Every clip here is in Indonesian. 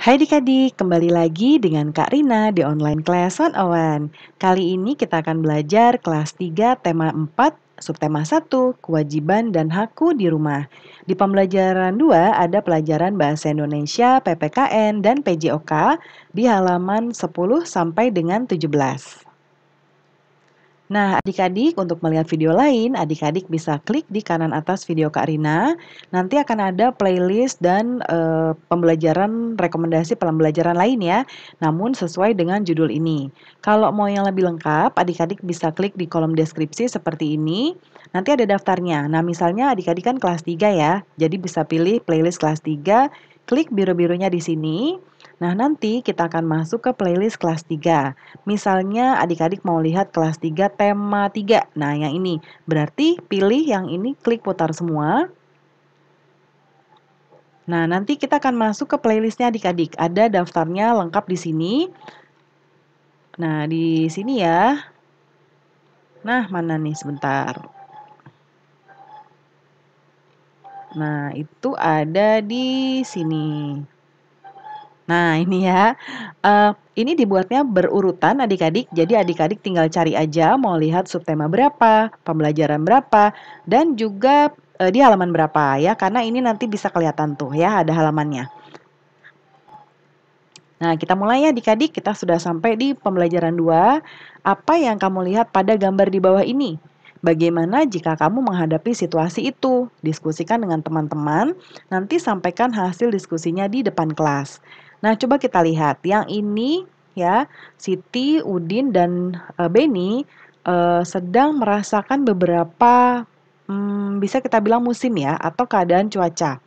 Hai adik-adik, kembali lagi dengan Kak Rina di online class 101. Kali ini kita akan belajar kelas 3 tema 4 subtema 1 kewajiban dan hakku di rumah. Di pembelajaran 2 ada pelajaran bahasa Indonesia, PPKN dan PJOK di halaman 10 sampai dengan 17. Nah, adik-adik untuk melihat video lain, adik-adik bisa klik di kanan atas video Kak Rina. Nanti akan ada playlist dan e, pembelajaran rekomendasi pembelajaran lain ya, namun sesuai dengan judul ini. Kalau mau yang lebih lengkap, adik-adik bisa klik di kolom deskripsi seperti ini. Nanti ada daftarnya. Nah, misalnya adik-adik kan kelas 3 ya, jadi bisa pilih playlist kelas 3, klik biru-birunya di sini. Nah, nanti kita akan masuk ke playlist kelas 3. Misalnya adik-adik mau lihat kelas 3 tema 3. Nah, yang ini. Berarti pilih yang ini, klik putar semua. Nah, nanti kita akan masuk ke playlistnya adik-adik. Ada daftarnya lengkap di sini. Nah, di sini ya. Nah, mana nih sebentar. Nah, itu ada di sini. Nah, ini ya. uh, ini dibuatnya berurutan adik-adik. Jadi adik-adik tinggal cari aja mau lihat subtema berapa, pembelajaran berapa, dan juga uh, di halaman berapa ya. Karena ini nanti bisa kelihatan tuh ya ada halamannya. Nah, kita mulai ya adik-adik. Kita sudah sampai di pembelajaran 2. Apa yang kamu lihat pada gambar di bawah ini? Bagaimana jika kamu menghadapi situasi itu? Diskusikan dengan teman-teman, nanti sampaikan hasil diskusinya di depan kelas. Nah, coba kita lihat. Yang ini ya, Siti, Udin dan e, Beni e, sedang merasakan beberapa hmm, bisa kita bilang musim ya atau keadaan cuaca.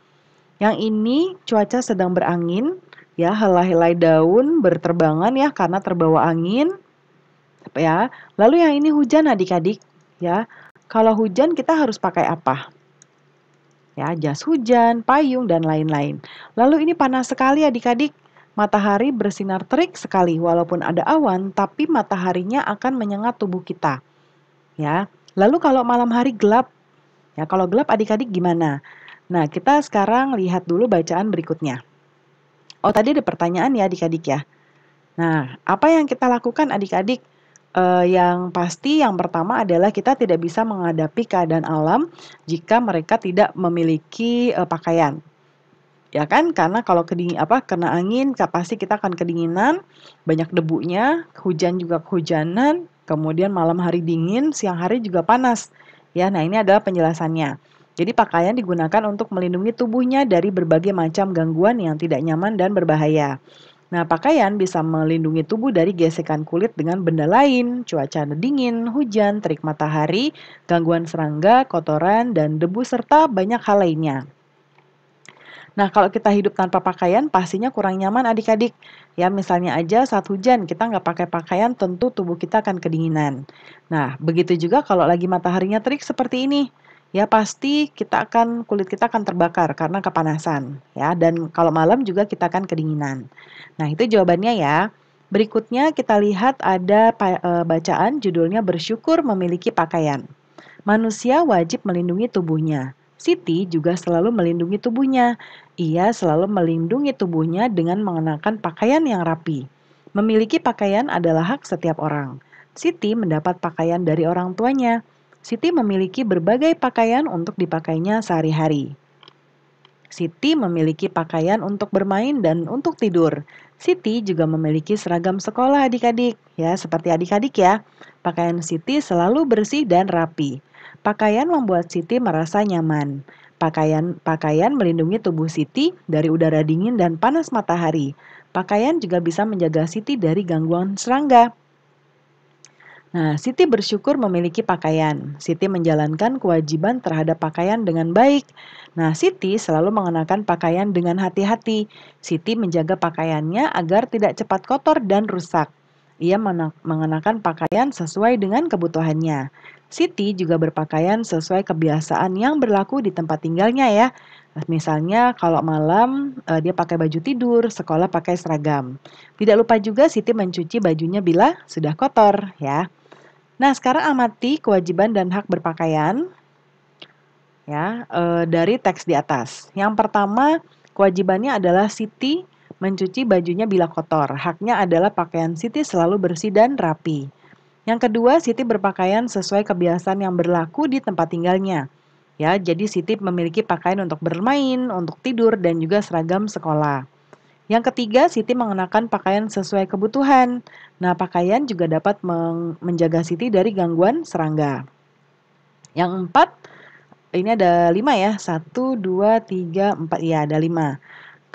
Yang ini cuaca sedang berangin ya, helai-helai daun berterbangan ya karena terbawa angin ya. Lalu yang ini hujan adik-adik ya. Kalau hujan kita harus pakai apa? Ya, jas hujan, payung dan lain-lain. Lalu ini panas sekali adik-adik Matahari bersinar terik sekali walaupun ada awan, tapi mataharinya akan menyengat tubuh kita. Ya. Lalu kalau malam hari gelap, ya kalau gelap adik-adik gimana? Nah, kita sekarang lihat dulu bacaan berikutnya. Oh, tadi ada pertanyaan ya adik-adik ya. Nah, apa yang kita lakukan adik-adik? eh, yang pasti yang pertama adalah kita tidak bisa menghadapi keadaan alam jika mereka tidak memiliki eh, pakaian ya kan karena kalau kedingin apa kena angin pasti kita akan kedinginan banyak debunya hujan juga kehujanan kemudian malam hari dingin siang hari juga panas ya nah ini adalah penjelasannya jadi pakaian digunakan untuk melindungi tubuhnya dari berbagai macam gangguan yang tidak nyaman dan berbahaya Nah, pakaian bisa melindungi tubuh dari gesekan kulit dengan benda lain, cuaca dingin, hujan, terik matahari, gangguan serangga, kotoran, dan debu serta banyak hal lainnya. Nah, kalau kita hidup tanpa pakaian, pastinya kurang nyaman adik-adik. Ya, misalnya aja saat hujan kita nggak pakai pakaian, tentu tubuh kita akan kedinginan. Nah, begitu juga kalau lagi mataharinya terik seperti ini. Ya, pasti kita akan kulit kita akan terbakar karena kepanasan, ya. Dan kalau malam juga kita akan kedinginan. Nah, itu jawabannya ya. Berikutnya kita lihat ada e, bacaan judulnya bersyukur memiliki pakaian. Manusia wajib melindungi tubuhnya. Siti juga selalu melindungi tubuhnya. Ia selalu melindungi tubuhnya dengan mengenakan pakaian yang rapi. Memiliki pakaian adalah hak setiap orang. Siti mendapat pakaian dari orang tuanya. Siti memiliki berbagai pakaian untuk dipakainya sehari-hari. Siti memiliki pakaian untuk bermain dan untuk tidur. Siti juga memiliki seragam sekolah adik-adik, ya, seperti adik-adik ya. Pakaian Siti selalu bersih dan rapi. Pakaian membuat Siti merasa nyaman. Pakaian pakaian melindungi tubuh Siti dari udara dingin dan panas matahari. Pakaian juga bisa menjaga Siti dari gangguan serangga. Nah, Siti bersyukur memiliki pakaian. Siti menjalankan kewajiban terhadap pakaian dengan baik. Nah, Siti selalu mengenakan pakaian dengan hati-hati. Siti menjaga pakaiannya agar tidak cepat kotor dan rusak. Ia mengenakan pakaian sesuai dengan kebutuhannya. Siti juga berpakaian sesuai kebiasaan yang berlaku di tempat tinggalnya ya. Misalnya kalau malam eh, dia pakai baju tidur, sekolah pakai seragam. Tidak lupa juga Siti mencuci bajunya bila sudah kotor ya. Nah, sekarang amati kewajiban dan hak berpakaian ya e, dari teks di atas. Yang pertama, kewajibannya adalah Siti mencuci bajunya bila kotor. Haknya adalah pakaian Siti selalu bersih dan rapi. Yang kedua, Siti berpakaian sesuai kebiasaan yang berlaku di tempat tinggalnya. Ya, jadi Siti memiliki pakaian untuk bermain, untuk tidur, dan juga seragam sekolah. Yang ketiga, Siti mengenakan pakaian sesuai kebutuhan. Nah, pakaian juga dapat menjaga Siti dari gangguan serangga. Yang empat, ini ada lima ya. Satu, dua, tiga, empat. Ya, ada lima.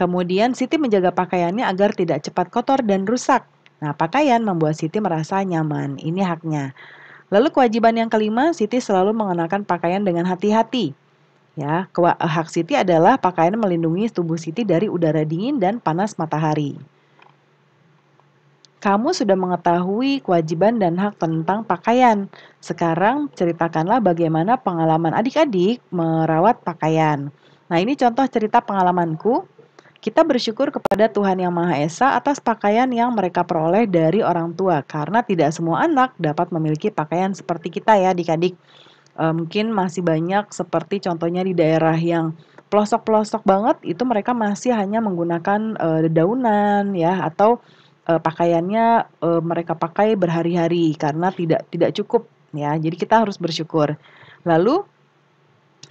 Kemudian Siti menjaga pakaiannya agar tidak cepat kotor dan rusak. Nah, pakaian membuat Siti merasa nyaman. Ini haknya. Lalu kewajiban yang kelima, Siti selalu mengenakan pakaian dengan hati-hati. Ya, eh, hak Siti adalah pakaian melindungi tubuh Siti dari udara dingin dan panas matahari. Kamu sudah mengetahui kewajiban dan hak tentang pakaian. Sekarang ceritakanlah bagaimana pengalaman adik-adik merawat pakaian. Nah, ini contoh cerita pengalamanku. Kita bersyukur kepada Tuhan Yang Maha Esa atas pakaian yang mereka peroleh dari orang tua karena tidak semua anak dapat memiliki pakaian seperti kita ya adik-adik. Eh, mungkin masih banyak seperti contohnya di daerah yang pelosok-pelosok banget itu mereka masih hanya menggunakan eh, dedaunan ya atau eh, pakaiannya mereka pakai berhari-hari karena tidak tidak cukup ya. Jadi kita harus bersyukur. Lalu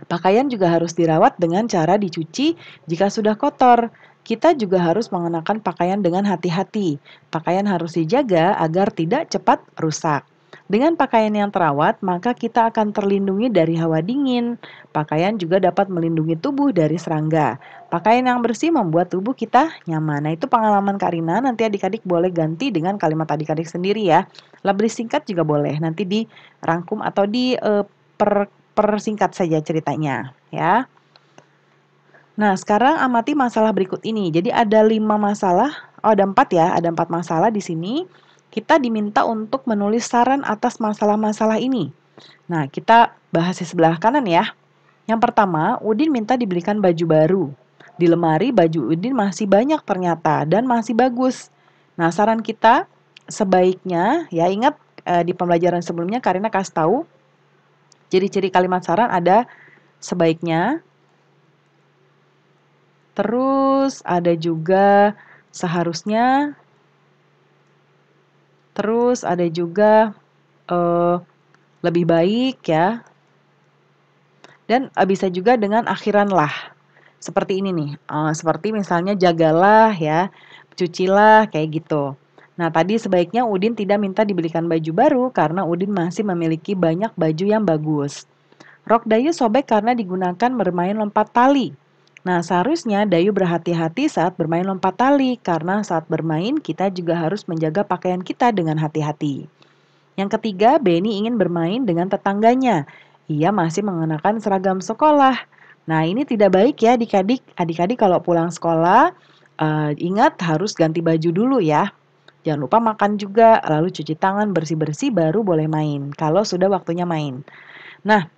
pakaian juga harus dirawat dengan cara dicuci jika sudah kotor. Kita juga harus mengenakan pakaian dengan hati-hati. Pakaian harus dijaga agar tidak cepat rusak. Dengan pakaian yang terawat, maka kita akan terlindungi dari hawa dingin. Pakaian juga dapat melindungi tubuh dari serangga. Pakaian yang bersih membuat tubuh kita nyaman. Nah, itu pengalaman Karina. Nanti adik-adik boleh ganti dengan kalimat adik-adik sendiri ya. Lebih singkat juga boleh. Nanti dirangkum atau di uh, per, persingkat saja ceritanya, ya. Nah, sekarang amati masalah berikut ini. Jadi ada lima masalah, oh ada empat ya, ada empat masalah di sini kita diminta untuk menulis saran atas masalah-masalah ini. Nah, kita bahas di sebelah kanan ya. Yang pertama, Udin minta dibelikan baju baru. Di lemari, baju Udin masih banyak ternyata dan masih bagus. Nah, saran kita sebaiknya, ya ingat e, di pembelajaran sebelumnya Karina kasih tahu, ciri-ciri kalimat saran ada sebaiknya, terus ada juga seharusnya, Terus ada juga uh, lebih baik ya. Dan eh, bisa juga dengan akhiran lah. Seperti ini nih, uh, seperti misalnya jagalah ya, cucilah kayak gitu. Nah, tadi sebaiknya Udin tidak minta dibelikan baju baru karena Udin masih memiliki banyak baju yang bagus. Rok Dayu sobek karena digunakan bermain lompat tali. Nah, seharusnya Dayu berhati-hati saat bermain lompat tali karena saat bermain kita juga harus menjaga pakaian kita dengan hati-hati. Yang ketiga, Benny ingin bermain dengan tetangganya. Ia masih mengenakan seragam sekolah. Nah, ini tidak baik ya adik-adik. Adik-adik kalau pulang sekolah, uh, ingat harus ganti baju dulu ya. Jangan lupa makan juga, lalu cuci tangan bersih-bersih baru boleh main kalau sudah waktunya main. Nah,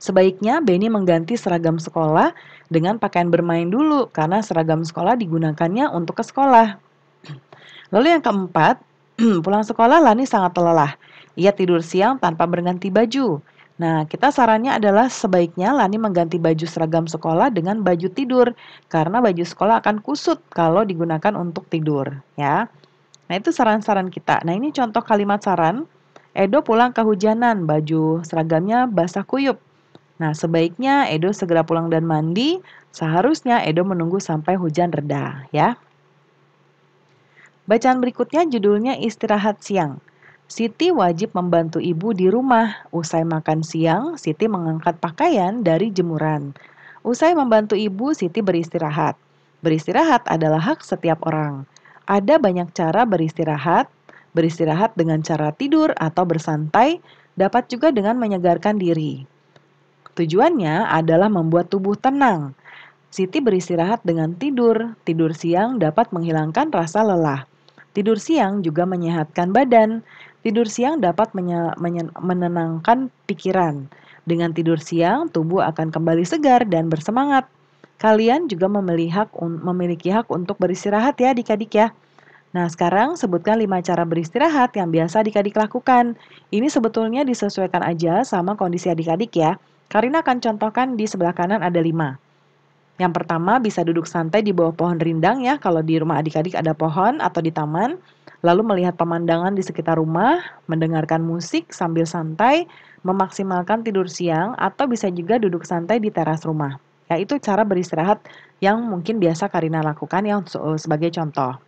Sebaiknya Benny mengganti seragam sekolah dengan pakaian bermain dulu karena seragam sekolah digunakannya untuk ke sekolah. Lalu yang keempat, pulang sekolah Lani sangat lelah. Ia tidur siang tanpa berganti baju. Nah, kita sarannya adalah sebaiknya Lani mengganti baju seragam sekolah dengan baju tidur karena baju sekolah akan kusut kalau digunakan untuk tidur, ya. Nah, itu saran-saran kita. Nah, ini contoh kalimat saran. Edo pulang kehujanan, baju seragamnya basah kuyup. Nah, sebaiknya Edo segera pulang dan mandi. Seharusnya Edo menunggu sampai hujan reda, ya. Bacaan berikutnya judulnya Istirahat Siang. Siti wajib membantu ibu di rumah. Usai makan siang, Siti mengangkat pakaian dari jemuran. Usai membantu ibu, Siti beristirahat. Beristirahat adalah hak setiap orang. Ada banyak cara beristirahat, beristirahat dengan cara tidur atau bersantai, dapat juga dengan menyegarkan diri. Tujuannya adalah membuat tubuh tenang. Siti beristirahat dengan tidur. Tidur siang dapat menghilangkan rasa lelah. Tidur siang juga menyehatkan badan. Tidur siang dapat menenangkan pikiran. Dengan tidur siang, tubuh akan kembali segar dan bersemangat. Kalian juga memiliki hak untuk beristirahat ya adik-adik ya. Nah, sekarang sebutkan 5 cara beristirahat yang biasa adik-adik lakukan. Ini sebetulnya disesuaikan aja sama kondisi adik-adik ya. Karina akan contohkan di sebelah kanan ada lima. Yang pertama bisa duduk santai di bawah pohon rindang ya kalau di rumah adik-adik ada pohon atau di taman, lalu melihat pemandangan di sekitar rumah, mendengarkan musik sambil santai, memaksimalkan tidur siang atau bisa juga duduk santai di teras rumah. Ya itu cara beristirahat yang mungkin biasa Karina lakukan yang eh, sebagai contoh.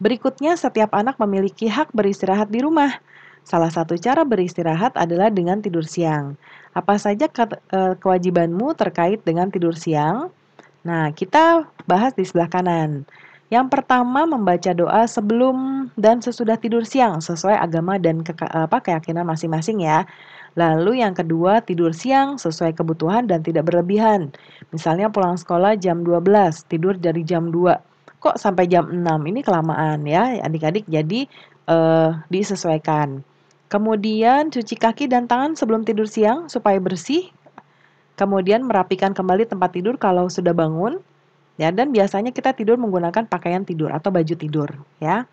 Berikutnya setiap anak memiliki hak beristirahat di rumah. Salah satu cara beristirahat adalah dengan tidur siang. Apa saja eh, kewajibanmu terkait dengan tidur siang? Nah, kita bahas di sebelah kanan. Yang pertama membaca doa sebelum dan sesudah tidur siang sesuai agama dan ke, apa keyakinan masing-masing ya. Lalu yang kedua tidur siang sesuai kebutuhan dan tidak berlebihan. Misalnya pulang sekolah jam 12, tidur dari jam 2. Kok sampai jam 6? Ini kelamaan ya adik-adik. Jadi eh, disesuaikan. Kemudian cuci kaki dan tangan sebelum tidur siang supaya bersih. Kemudian merapikan kembali tempat tidur kalau sudah bangun. Ya, dan biasanya kita tidur menggunakan pakaian tidur atau baju tidur, ya.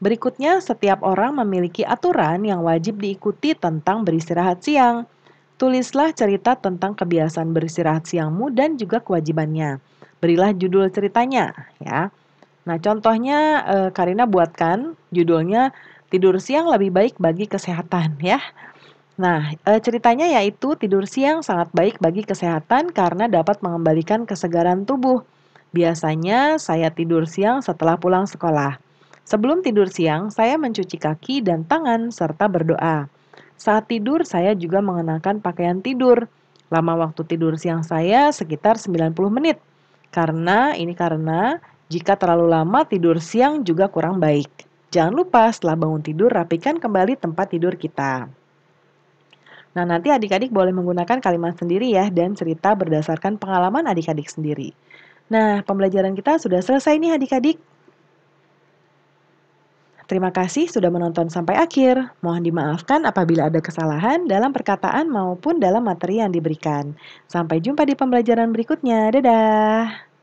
Berikutnya, setiap orang memiliki aturan yang wajib diikuti tentang beristirahat siang. Tulislah cerita tentang kebiasaan beristirahat siangmu dan juga kewajibannya. Berilah judul ceritanya, ya. Nah, contohnya eh, Karina buatkan judulnya Tidur siang lebih baik bagi kesehatan ya. Nah, eh, ceritanya yaitu tidur siang sangat baik bagi kesehatan karena dapat mengembalikan kesegaran tubuh. Biasanya saya tidur siang setelah pulang sekolah. Sebelum tidur siang, saya mencuci kaki dan tangan serta berdoa. Saat tidur, saya juga mengenakan pakaian tidur. Lama waktu tidur siang saya sekitar 90 menit. Karena ini karena jika terlalu lama tidur siang juga kurang baik. Jangan lupa setelah bangun tidur, rapikan kembali tempat tidur kita. Nah, nanti adik-adik boleh menggunakan kalimat sendiri ya dan cerita berdasarkan pengalaman adik-adik sendiri. Nah, pembelajaran kita sudah selesai nih adik-adik. Terima kasih sudah menonton sampai akhir. Mohon dimaafkan apabila ada kesalahan dalam perkataan maupun dalam materi yang diberikan. Sampai jumpa di pembelajaran berikutnya. Dadah!